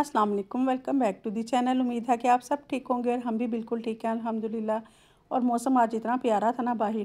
अस्सलाम वालेकुम welcome back to the channel उम्मीद है कि आप सब ठीक होंगे और हम भी बिल्कुल ठीक हैं अल्हम्दुलिल्लाह और मौसम आज इतना प्यारा था ना बाहर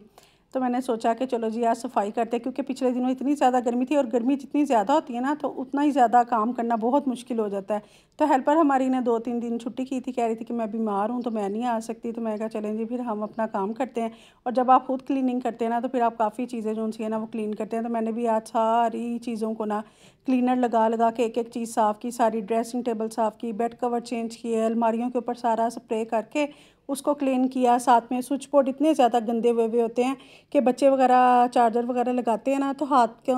तो मैंने सोचा कि चलो जी आज सफाई करते हैं क्योंकि पिछले दिनों इतनी ज़्यादा गर्मी थी और गर्मी जितनी ज़्यादा होती है ना तो उतना ही ज़्यादा काम करना बहुत मुश्किल हो जाता है तो हेल्पर हमारी ने दो तीन दिन छुट्टी की थी कह रही थी कि मैं बीमार हूँ तो मैं नहीं आ सकती तो मैं कहा चलें जी फिर हम अपना काम करते हैं और जब आप खुद क्लीनिंग करते हैं ना तो फिर आप काफ़ी चीज़ें जो उनसे है ना वो क्लीन करते हैं तो मैंने भी आज सारी चीज़ों को ना क्लीनर लगा लगा के एक एक चीज़ साफ़ की सारी ड्रेसिंग टेबल साफ़ की बेड कवर चेंज किए अलमारियों के ऊपर सारा स्प्रे करके उसको क्लीन किया साथ में स्विच बोर्ड इतने ज़्यादा गंदे हुए हुए होते हैं कि बच्चे वगैरह चार्जर वगैरह लगाते हैं ना तो हाथ के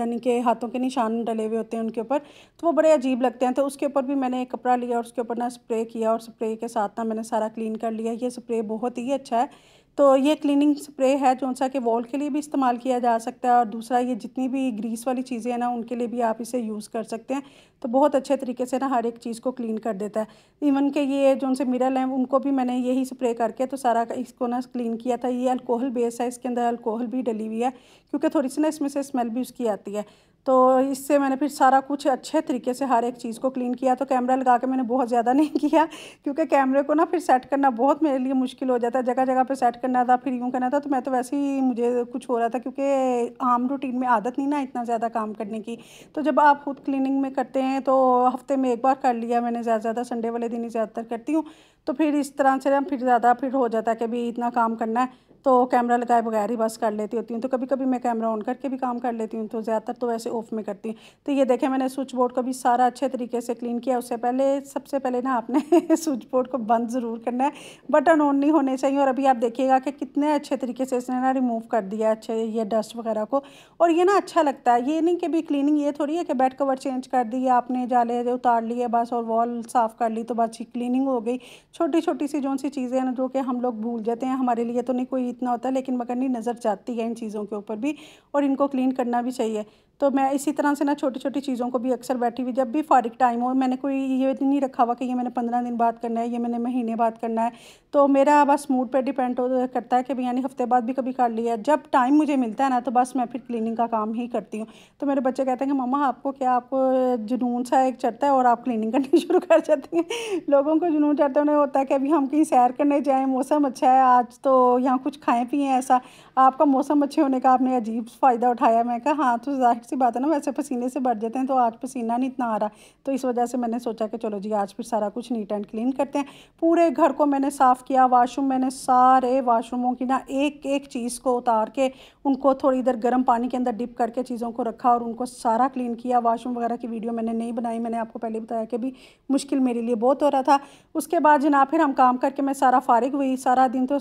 यानी कि हाथों के निशान डले हुए होते हैं उनके ऊपर तो वो बड़े अजीब लगते हैं तो उसके ऊपर भी मैंने एक कपड़ा लिया और उसके ऊपर ना स्प्रे किया और स्प्रे के साथ ना मैंने सारा क्लीन कर लिया ये स्प्रे बहुत ही अच्छा है तो ये क्लीनिंग स्प्रे है जो सा कि वॉल के लिए भी इस्तेमाल किया जा सकता है और दूसरा ये जितनी भी ग्रीस वाली चीज़ें हैं ना उनके लिए भी आप इसे यूज़ कर सकते हैं तो बहुत अच्छे तरीके से ना हर एक चीज़ को क्लीन कर देता है इवन के ये जो उनसे मिरल हैं उनको भी मैंने यही स्प्रे करके तो सारा इसको ना क्लीन किया था ये अल्कोहल बेस है इसके अंदर अल्कोहल भी डली हुई है क्योंकि थोड़ी सी ना इसमें से स्मेल भी उसकी आती है तो इससे मैंने फिर सारा कुछ अच्छे तरीके से हर एक चीज़ को क्लीन किया तो कैमरा लगा के मैंने बहुत ज़्यादा नहीं किया क्योंकि कैमरे को ना फिर सेट करना बहुत मेरे लिए मुश्किल हो जाता है जगह जगह पे सेट करना था फिर यूँ करना था तो मैं तो वैसे ही मुझे कुछ हो रहा था क्योंकि आम रूटीन में आदत नहीं ना इतना ज़्यादा काम करने की तो जब आप खुद क्लिनिंग में करते हैं तो हफ्ते में एक बार कर लिया मैंने ज़्यादा ज़्यादा संडे वाले दिन ही ज़्यादातर करती हूँ तो फिर इस तरह से ना फिर ज़्यादा फिर हो जाता है कि भी इतना काम करना है तो कैमरा लगाए बगैर ही बस कर लेती होती हूँ तो कभी कभी मैं कैमरा ऑन करके भी काम कर लेती हूँ तो ज़्यादातर तो वैसे ऑफ में करती हूँ तो ये देखें मैंने स्विच बोर्ड को भी सारा अच्छे तरीके से क्लीन किया उससे पहले सबसे पहले ना आपने स्विच बोर्ड को बंद ज़रूर करना है बटन ऑन नहीं होने चाहिए और अभी आप देखिएगा कि कितने अच्छे तरीके से इसने ना रिमूव कर दिया अच्छे ये डस्ट वगैरह को और ये ना अच्छा लगता है ये नहीं कि भी क्लीनिंग ये थोड़ी है कि बेड कवर चेंज कर दिए आपने जाले उतार लिए बस और वॉल साफ़ कर ली तो बस क्लिनिंग हो गई छोटी छोटी सी जौन सी चीज़ें हैं जो कि हम लोग भूल जाते हैं हमारे लिए तो नहीं कोई इतना होता लेकिन मगरनी नज़र जाती है इन चीज़ों के ऊपर भी और इनको क्लीन करना भी चाहिए तो मैं इसी तरह से ना छोटी छोटी चीज़ों को भी अक्सर बैठी हुई जब भी फारिक टाइम हो मैंने कोई ये नहीं रखा हुआ कि ये मैंने पंद्रह दिन बात करना है ये मैंने महीने बाद करना है तो मेरा बस मूड पे डिपेंड हो करता है कि भाई यानी हफ्ते बाद भी कभी कर लिया जब टाइम मुझे मिलता है ना तो बस मैं फिर क्लिनिंग का काम ही करती हूँ तो मेरे बच्चे कहते हैं कि मम्मा आपको क्या आपको जुनून सा एक चढ़ता है और आप क्लिनिंग करनी शुरू कर जाती हैं लोगों को जुनून चढ़ता उन्हें होता है कि अभी हम कहीं सैर करने जाएँ मौसम अच्छा है आज तो यहाँ कुछ खाएँ पिए ऐसा आपका मौसम अच्छे होने का आपने अजीब फ़ायदा उठाया मैं कहा हाँ तो जाहिर सी बात है ना वैसे पसीने से बढ़ जाते हैं तो आज पसीना नहीं इतना आ रहा तो इस वजह से मैंने सोचा कि चलो जी आज फिर सारा कुछ नीट एंड क्लीन करते हैं पूरे घर को मैंने साफ़ किया वाशरूम मैंने सारे वाशरूमों की ना एक एक चीज़ को उतार के उनको थोड़ी देर गर्म पानी के अंदर डिप करके चीज़ों को रखा और उनको सारा क्लीन किया वाशरूम वगैरह की वीडियो मैंने नहीं बनाई मैंने आपको पहले बताया कि भी मुश्किल मेरे लिए बहुत हो रहा था उसके बाद जना फिर हम काम करके मैं सारा फारिग हुई सारा दिन तो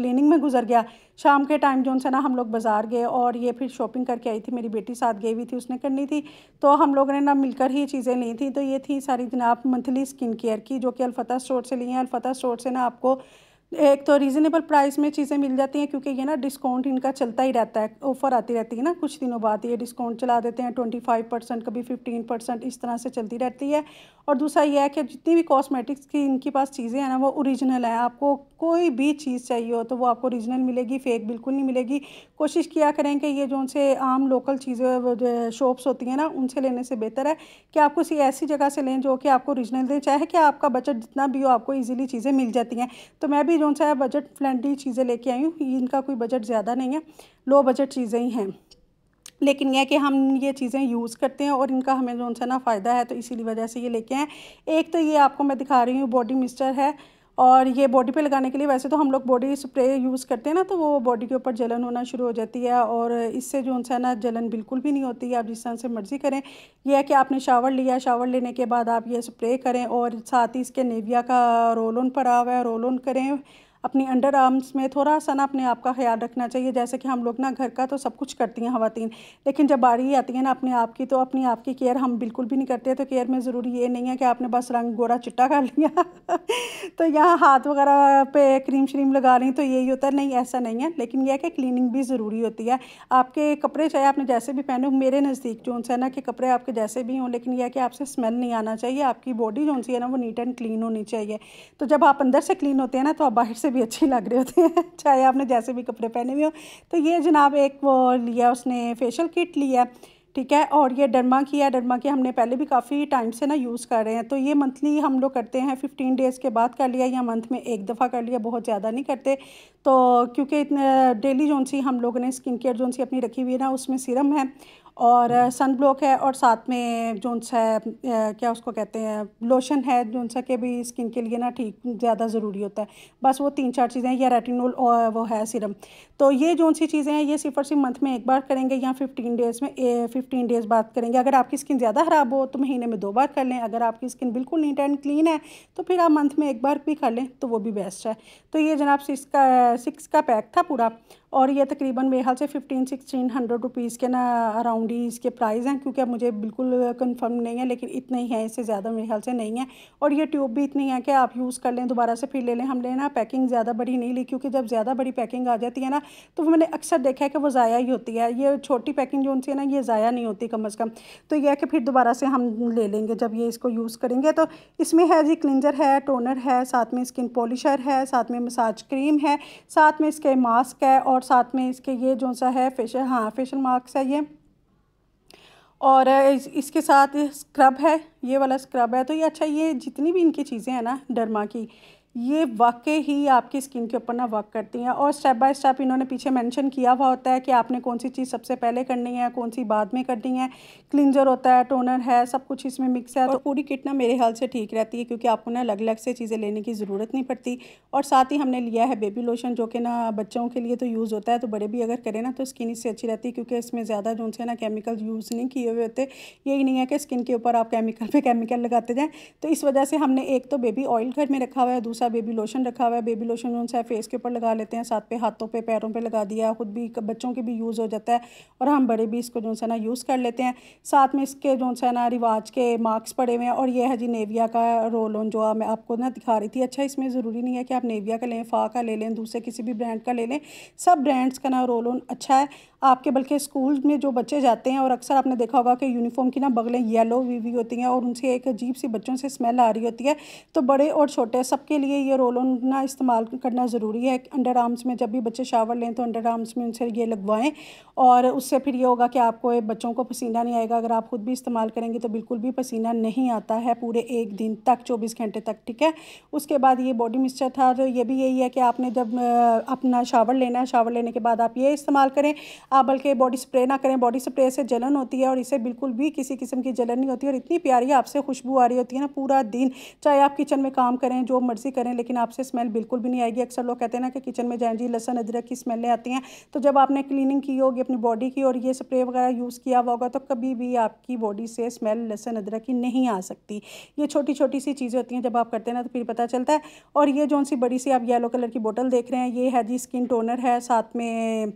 क्लिनिंग में गुजर गया शाम के टाइम जोन से ना हम लोग बाज़ार गए और ये फिर शॉपिंग करके आई थी मेरी बेटी साथ गई हुई थी उसने करनी थी तो हम लोगों ने ना मिलकर ही चीज़ें ली थी तो ये थी सारी जनाब मंथली स्किन केयर की जो कि अलफ़ा स्टोर से ली हैं अलफ़ा स्टोर से ना आपको एक तो रीज़नेबल प्राइस में चीज़ें मिल जाती हैं क्योंकि ये ना डिस्काउंट इनका चलता ही रहता है ऑफ़र आती रहती है ना कुछ दिनों बाद ये डिस्काउंट चला देते हैं ट्वेंटी फाइव परसेंट कभी फिफ्टीन परसेंट इस तरह से चलती रहती है और दूसरा यह है कि जितनी भी कॉस्मेटिक्स की इनके पास चीज़ें हैं ना वो ओरिजिनल है आपको कोई भी चीज़ चाहिए हो तो वो आपको ओरिजिनल मिलेगी फ़ेक बिल्कुल नहीं मिलेगी कोशिश किया करें कि ये जो उनसे आम लोकल चीज़ें शॉप्स होती हैं ना उनसे लेने से बेहतर है कि आप किसी ऐसी जगह से लें जो कि आपको ओरिजिनल दें चाहे कि आपका बजट जितना भी हो आपको ईजिली चीज़ें मिल जाती हैं तो मैं भी जो सा बजट फ्रेंडली चीज़ें लेके आई हूँ इनका कोई बजट ज़्यादा नहीं है लो बजट चीज़ें ही हैं लेकिन यह कि हम ये चीज़ें यूज़ करते हैं और इनका हमें जो सा ना फ़ायदा है तो इसीलिए वजह से ये लेके आए एक तो ये आपको मैं दिखा रही हूँ बॉडी मिक्सचर है और ये बॉडी पे लगाने के लिए वैसे तो हम लोग बॉडी स्प्रे यूज़ करते हैं ना तो वो बॉडी के ऊपर जलन होना शुरू हो जाती है और इससे जो सा ना जलन बिल्कुल भी नहीं होती है आप जिस तरह से मर्ज़ी करें यह है कि आपने शावर लिया शावर लेने के बाद आप ये स्प्रे करें और साथ ही इसके नेविया का रोल ऑन पड़ा हुआ है रोल ऑन करें अपनी अंडर आर्म्स में थोड़ा सा ना अपने आप का ख्याल रखना चाहिए जैसे कि हम लोग ना घर का तो सब कुछ करती हैं खातन लेकिन जब बारी आती है ना अपने आप की तो अपने आप की केयर हम बिल्कुल भी नहीं करते तो केयर में ज़रूरी ये नहीं है कि आपने बस रंग गोरा चिट्टा कर लिया तो यहाँ हाथ वगैरह पे क्रीम श्रीम लगा रही तो यही होता है नहीं ऐसा नहीं है लेकिन यह है कि क्लिनिंग भी ज़रूरी होती है आपके कपड़े चाहे आपने जैसे भी पहने मेरे नज़दीक जो है ना कि कपड़े आपके जैसे भी हों लेकिन यह है कि आपसे स्मेल नहीं आना चाहिए आपकी बॉडी जो सी है ना वो नीट एंड क्लीन होनी चाहिए तो जब आप अंदर से क्लीन होते हैं ना तो आप बाहर से से भी अच्छी लग रही होती है चाहे आपने जैसे भी कपड़े पहने हुए हो तो ये जनाब एक वो लिया उसने फेशियल किट लिया ठीक है और ये डरमा की है डरमा की हमने पहले भी काफ़ी टाइम से ना यूज़ कर रहे हैं तो ये मंथली हम लोग करते हैं फिफ्टीन डेज़ के बाद कर लिया या मंथ में एक दफ़ा कर लिया बहुत ज़्यादा नहीं करते तो क्योंकि इतने डेली जोन सी हम लोगों ने स्किन केयर जोन सी अपनी रखी हुई है ना उसमें सीरम है और सन ब्लॉक है और साथ में जो है क्या उसको कहते हैं लोशन है जो सा के भी स्किन के लिए ना ठीक ज़्यादा ज़रूरी होता है बस वो तीन चार चीज़ें या रेटिनोल और वो है सिरम तो ये जो सी चीज़ें हैं ये सिर्फ और सिर्फ मंथ में एक बार करेंगे या फिफ्टीन डेज़ में फिफ्टीन डेज़ बात करेंगे अगर आपकी स्किन ज़्यादा ख़राब हो तो महीने में दो बार कर लें अगर आपकी स्किन बिल्कुल नीट एंड क्लीन है तो फिर आप मंथ में एक बार भी कर लें तो वो भी बेस्ट है तो ये जनाब सिक्स का सिक्स का पैक था पूरा और ये तकरीबन मेरे हाल से फिफ्टीन सिक्सटीन हंड्रेड रुपीज़ के ना अराउंड अराउंड इसके प्राइस हैं क्योंकि अब मुझे बिल्कुल कंफर्म नहीं है लेकिन इतने ही हैं इससे ज़्यादा मेरे ख्याल से नहीं है और ये ट्यूब भी इतनी है कि आप यूज़ कर लें दोबारा से फिर ले लें हमने ना पैकिंग ज़्यादा बड़ी नहीं ली क्योंकि जब ज़्यादा बड़ी पैकिंग आ जाती है ना तो मैंने अक्सर देखा है कि वो ज़ाया ही होती है ये छोटी पैकिंग जो उनसे है ना ये ज़ाया नहीं होती कम अज़ कम तो यह है कि फिर दोबारा से हम ले लेंगे जब ये इसको यूज़ करेंगे तो इसमें है जी क्लिनजर है टोनर है साथ में स्किन पॉलिशर है साथ में मसाज क्रीम है साथ में इसके मास्क है और साथ में इसके ये जो सा है फेशियल हाँ फेशियल मास्क है ये और इसके साथ स्क्रब है ये वाला स्क्रब है तो ये अच्छा ये जितनी भी इनकी चीज़ें हैं ना डरमा की ये वाकई ही आपकी स्किन के ऊपर ना वर्क करती हैं और स्टेप बाय स्टेप इन्होंने पीछे मेंशन किया हुआ होता है कि आपने कौन सी चीज़ सबसे पहले करनी है कौन सी बाद में करनी है क्लिनजर होता है टोनर है सब कुछ इसमें मिक्स है तो पूरी किट ना मेरे ख्याल से ठीक रहती है क्योंकि आपको ना अलग अलग से चीज़ें लेने की ज़रूरत नहीं पड़ती और साथ ही हमने लिया है बेबी लोशन जो कि ना बच्चों के लिए तो यूज़ होता है तो बड़े भी अगर करें ना तो स्किन इससे अच्छी रहती है क्योंकि इसमें ज़्यादा जो उनसे ना केमिकल यूज़ नहीं किए हुए होते यही नहीं है कि स्किन के ऊपर आप केमिकल पर केमिकल लगाते जाएँ तो इस वजह से हमने एक तो बेबी ऑयल घर में रखा हुआ है सा बेबी लोशन रखा हुआ है बेबी लोशन जो है फेस के ऊपर लगा लेते हैं साथ पे हाथों पे पैरों पे लगा दिया खुद भी बच्चों के भी यूज़ हो जाता है और हम बड़े भी इसको जो है ना यूज़ कर लेते हैं साथ में इसके जो है ना रिवाज के मार्क्स पड़े हुए हैं और यह है जी नेविया का रोल ऑन जो मैं आपको ना दिखा रही थी अच्छा इसमें ज़रूरी नहीं है कि आप नेविया का लें फा का ले लें दूसरे किसी भी ब्रांड का ले लें सब ब्रांड्स का ना रोल ऑन अच्छा है आपके बल्कि स्कूल में जो बच्चे जाते हैं और अक्सर आपने देखा होगा कि यूनिफॉर्म की ना बगलें येलो भी हुई होती हैं और उनसे एक अजीब सी बच्चों से स्मेल आ रही होती है तो बड़े और छोटे सबके लिए ये रोल ना इस्तेमाल करना ज़रूरी है अंडर आर्म्स में जब भी बच्चे शावर लें तो अंडर आर्म्स में उनसे ये लगवाएँ और उससे फिर ये होगा कि आपको बच्चों को पसीना नहीं आएगा अगर आप खुद भी इस्तेमाल करेंगे तो बिल्कुल भी पसीना नहीं आता है पूरे एक दिन तक चौबीस घंटे तक ठीक है उसके बाद ये बॉडी मिक्सचर था तो ये भी यही है कि आपने जब अपना शावर लेना है शावर लेने के बाद आप ये इस्तेमाल करें आप बल्कि बॉडी स्प्रे ना करें बॉडी स्प्रे से जलन होती है और इसे बिल्कुल भी किसी किस्म की जलन नहीं होती और इतनी प्यारी आपसे खुशबू आ रही होती है ना पूरा दिन चाहे आप किचन में काम करें जो मर्ज़ी करें लेकिन आपसे स्मेल बिल्कुल भी नहीं आएगी अक्सर लोग कहते हैं ना कि किचन में जाएँ जी लहसन अदरक की स्मेलें आती हैं तो जब आपने क्लीनिंग की होगी अपनी बॉडी की और ये स्प्रे वगैरह यूज़ किया हुआ होगा तो कभी भी आपकी बॉडी से स्मेल लहसन अदरक की नहीं आ सकती ये छोटी छोटी सी चीज़ें होती हैं जब आप करते हैं ना तो फिर पता चलता है और ये जो सी बड़ी सी आप येलो कलर की बोतल देख रहे हैं ये है जी स्किन टोनर है साथ में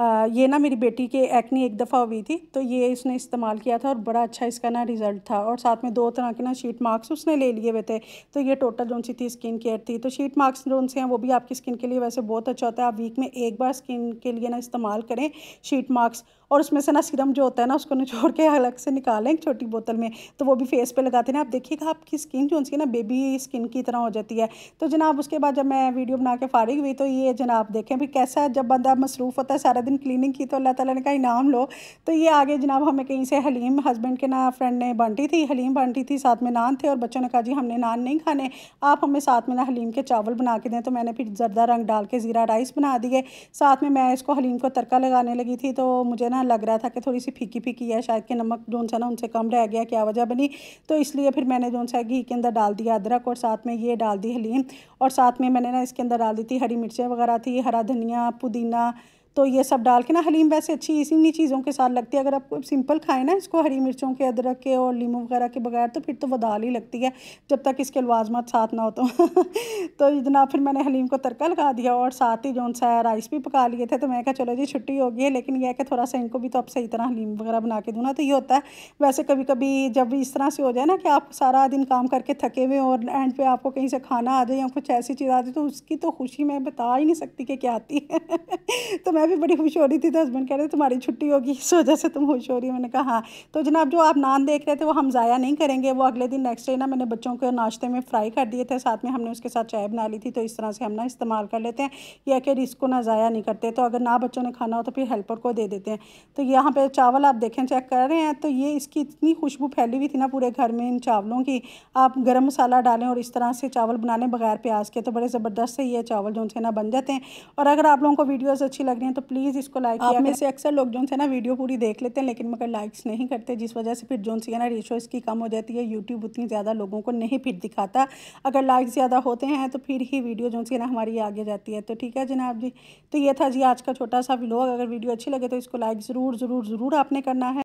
आ, ये ना मेरी बेटी के एक्नी एक दफ़ा हुई थी तो ये इसने इस्तेमाल किया था और बड़ा अच्छा इसका ना रिज़ल्ट था और साथ में दो तरह के ना शीट मार्क्स उसने ले लिए हुए थे तो ये टोटल जो सी थी स्किन केयर थी तो शीट मार्क्स जो से हैं वो भी आपकी स्किन के लिए वैसे बहुत अच्छा होता है आप वीक में एक बार स्किन के लिए ना इस्तेमाल करें शीट मार्क्स और उसमें से ना सीरम जो होता है ना उसको निचोड़ के अलग से निकालें एक छोटी बोतल में तो वो भी फेस पे लगाते हैं आप देखिएगा आपकी स्किन जो उनकी ना बेबी स्किन की तरह हो जाती है तो जनाब उसके बाद जब मैं वीडियो बना के फारिग हुई तो ये जनाब देखें भी कैसा जब बंदा मसरूफ़ होता है सारा दिन क्लिनिंग की तो अल्लाह तला ने कहा इनाम लो तो ये आगे जनाब हमें कहीं से हलीम हस्बैंड के ना फ्रेंड ने बांटी थी हलीम बांटी थी साथ में नान थे और बच्चों ने कहा जी हमने नान नहीं खाने आप हमें साथ में ना हलीम के चावल बना के दें तो मैंने फिर जरदा रंग डाल के ज़ीरा राइस बना दिए साथ में मैं इसको हलीम को तड़का लगाने लगी थी तो मुझे ना लग रहा था कि थोड़ी सी फीकी फीकी है शायद कि नमक जो सा ना उनसे कम रह गया क्या वजह बनी तो इसलिए फिर मैंने जो सा घी के अंदर डाल दिया अदरक और साथ में ये डाल दी हलीम और साथ में मैंने ना इसके अंदर डाल दी थी हरी मिर्चें वगैरह थी हरा धनिया पुदीना तो ये सब डाल के ना हलीम वैसे अच्छी इसी इन्हीं चीज़ों के साथ लगती है अगर आप सिंपल खाएं ना इसको हरी मिर्चों के अदरक के और लीमू वगैरह के बगैर तो फिर तो वह दाल ही लगती है जब तक इसके लवाजमत साथ ना हो तो तो इतना फिर मैंने हलीम को तड़का लगा दिया और साथ ही जो सा राइस भी पका लिए थे तो मैं कहा चलो जी छुट्टी हो गई है लेकिन यह है कि थोड़ा सा इनको भी तो आप सही तरह हलीम वगैरह बना के दूँ ना तो ये होता है वैसे कभी कभी जब इस तरह से हो जाए ना कि आप सारा दिन काम करके थके हुए और एंड पे आपको कहीं से खाना आ जाए या कुछ ऐसी चीज़ आ जाए तो उसकी तो खुशी मैं बता ही नहीं सकती कि क्या आती है तो मैं मैं भी बड़ी खुश हो रही थी तो हस्बैंड कह रहे तुम्हारी छुट्टी होगी इस वजह से तुम खुश हो रही हो मैंने कहा हाँ तो जनाब जो आप नान देख रहे थे वो हम ज़ाया नहीं करेंगे वो अगले दिन नेक्स्ट डे ना मैंने बच्चों को नाश्ते में फ्राई कर दिए थे साथ में हमने उसके साथ चाय बना ली थी तो इस तरह से हम ना इस्तेमाल कर लेते हैं या कि इसको ना ज़ाया नहीं करते तो अगर ना बच्चों ने खाना हो तो फिर हेल्पर को दे देते हैं तो यहाँ पर चावल आप देखें चेक कर रहे हैं तो ये इसकी इतनी खुशबू फैली हुई थी ना पूरे घर में इन चावलों की आप गर्म मसाला डालें और इस तरह से चावल बना लें बगैर प्याज के तो बड़े ज़बरदस्त से ये चावल जो उनसे ना बन जाते हैं और अगर आप लोगों को वीडियोज़ अच्छी लग रही हैं तो प्लीज़ इसको लाइक आप में से अक्सर लोग जो है ना वीडियो पूरी देख लेते हैं लेकिन मगर लाइक्स नहीं करते जिस वजह से फिर जो है ना रेशो इसकी कम हो जाती है यूट्यूब उतनी ज़्यादा लोगों को नहीं फिर दिखाता अगर लाइक्स ज़्यादा होते हैं तो फिर ही वीडियो जो है ना हमारी आगे जाती है तो ठीक है जनाब जी तो ये था जी आज का छोटा सा व्लॉग अगर वीडियो अच्छी लगे तो इसको लाइक ज़रूर ज़रूर ज़रूर आपने करना है